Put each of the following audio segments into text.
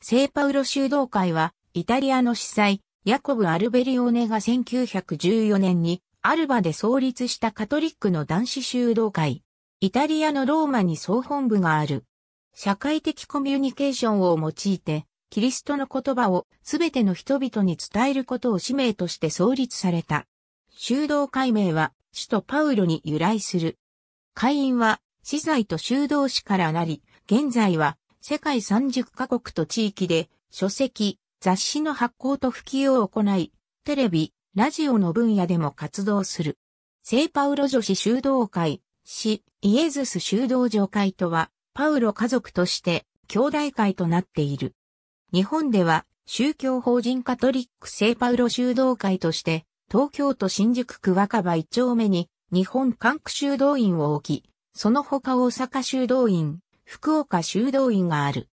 聖パウロ修道会は、イタリアの司祭、ヤコブ・アルベリオネが1914年に、アルバで創立したカトリックの男子修道会。イタリアのローマに総本部がある。社会的コミュニケーションを用いて、キリストの言葉をすべての人々に伝えることを使命として創立された。修道会名は、首都パウロに由来する。会員は、司祭と修道士からなり、現在は世界30カ国と地域で書籍、雑誌の発行と普及を行い、テレビ、ラジオの分野でも活動する。聖パウロ女子修道会、市イエズス修道女会とは、パウロ家族として兄弟会となっている。日本では宗教法人カトリック聖パウロ修道会として、東京都新宿区若葉一丁目に日本管区修道院を置き、その他大阪修道院、福岡修道院がある。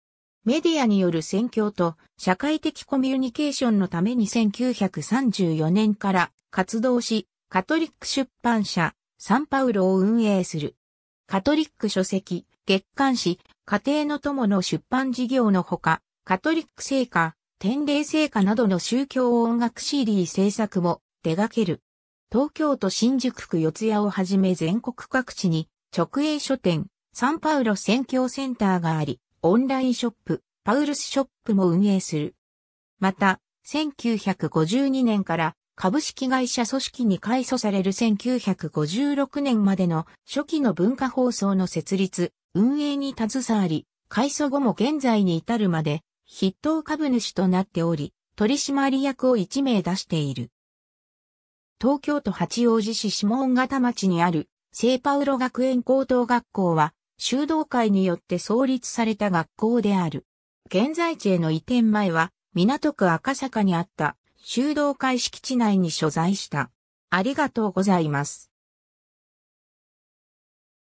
メディアによる宣教と社会的コミュニケーションのために1934年から活動し、カトリック出版社、サンパウロを運営する。カトリック書籍、月刊誌、家庭の友の出版事業のほか、カトリック聖歌、天霊聖歌などの宗教音楽 CD 制作も手掛ける。東京都新宿区四谷をはじめ全国各地に直営書店、サンパウロ宣教センターがあり、オンラインショップ、パウルスショップも運営する。また、1952年から株式会社組織に改組される1956年までの初期の文化放送の設立、運営に携わり、改組後も現在に至るまで筆頭株主となっており、取締役を1名出している。東京都八王子市下音形町にある聖パウロ学園高等学校は修道会によって創立された学校である。現在地への移転前は、港区赤坂にあった修道会敷地内に所在した。ありがとうございます。